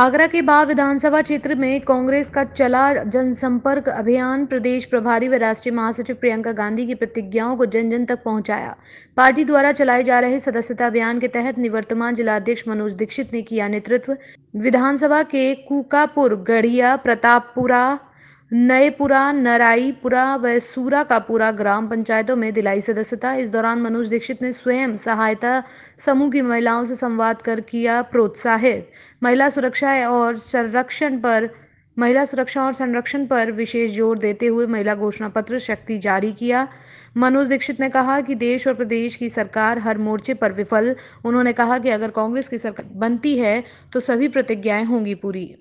आगरा के बाव विधानसभा क्षेत्र में कांग्रेस का चला जनसंपर्क अभियान प्रदेश प्रभारी व राष्ट्रीय महासचिव प्रियंका गांधी की प्रतिज्ञाओं को जन जन तक पहुंचाया पार्टी द्वारा चलाए जा रहे सदस्यता अभियान के तहत निवर्तमान जिलाध्यक्ष मनोज दीक्षित ने किया नेतृत्व विधानसभा के कुकापुर गढ़िया प्रतापपुरा नएपुरा नराईपुरा व सूरा का पूरा ग्राम पंचायतों में दिलाई सदस्यता इस दौरान मनोज दीक्षित ने स्वयं सहायता समूह की महिलाओं से संवाद कर किया प्रोत्साहित महिला सुरक्षा और संरक्षण पर महिला सुरक्षा और संरक्षण पर विशेष जोर देते हुए महिला घोषणा पत्र शक्ति जारी किया मनोज दीक्षित ने कहा कि देश और प्रदेश की सरकार हर मोर्चे पर विफल उन्होंने कहा कि अगर कांग्रेस की सरकार बनती है तो सभी प्रतिज्ञाएं होंगी पूरी